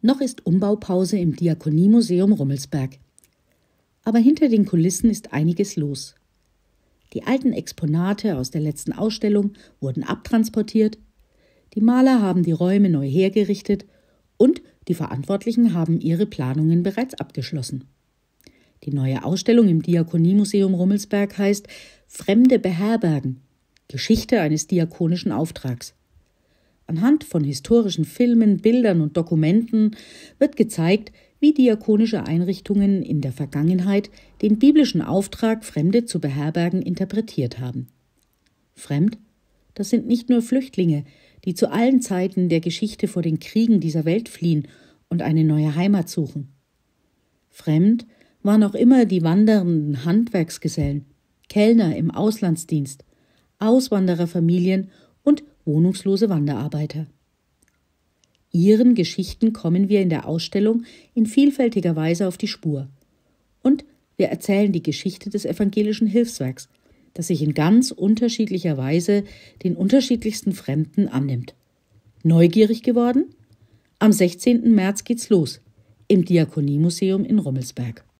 Noch ist Umbaupause im Diakoniemuseum Rummelsberg. Aber hinter den Kulissen ist einiges los. Die alten Exponate aus der letzten Ausstellung wurden abtransportiert, die Maler haben die Räume neu hergerichtet und die Verantwortlichen haben ihre Planungen bereits abgeschlossen. Die neue Ausstellung im Diakoniemuseum Rummelsberg heißt Fremde beherbergen Geschichte eines diakonischen Auftrags. Anhand von historischen Filmen, Bildern und Dokumenten wird gezeigt, wie diakonische Einrichtungen in der Vergangenheit den biblischen Auftrag, Fremde zu beherbergen, interpretiert haben. Fremd? Das sind nicht nur Flüchtlinge, die zu allen Zeiten der Geschichte vor den Kriegen dieser Welt fliehen und eine neue Heimat suchen. Fremd waren auch immer die wandernden Handwerksgesellen, Kellner im Auslandsdienst, Auswandererfamilien und wohnungslose Wanderarbeiter. Ihren Geschichten kommen wir in der Ausstellung in vielfältiger Weise auf die Spur. Und wir erzählen die Geschichte des evangelischen Hilfswerks, das sich in ganz unterschiedlicher Weise den unterschiedlichsten Fremden annimmt. Neugierig geworden? Am 16. März geht's los im Diakoniemuseum in Rommelsberg.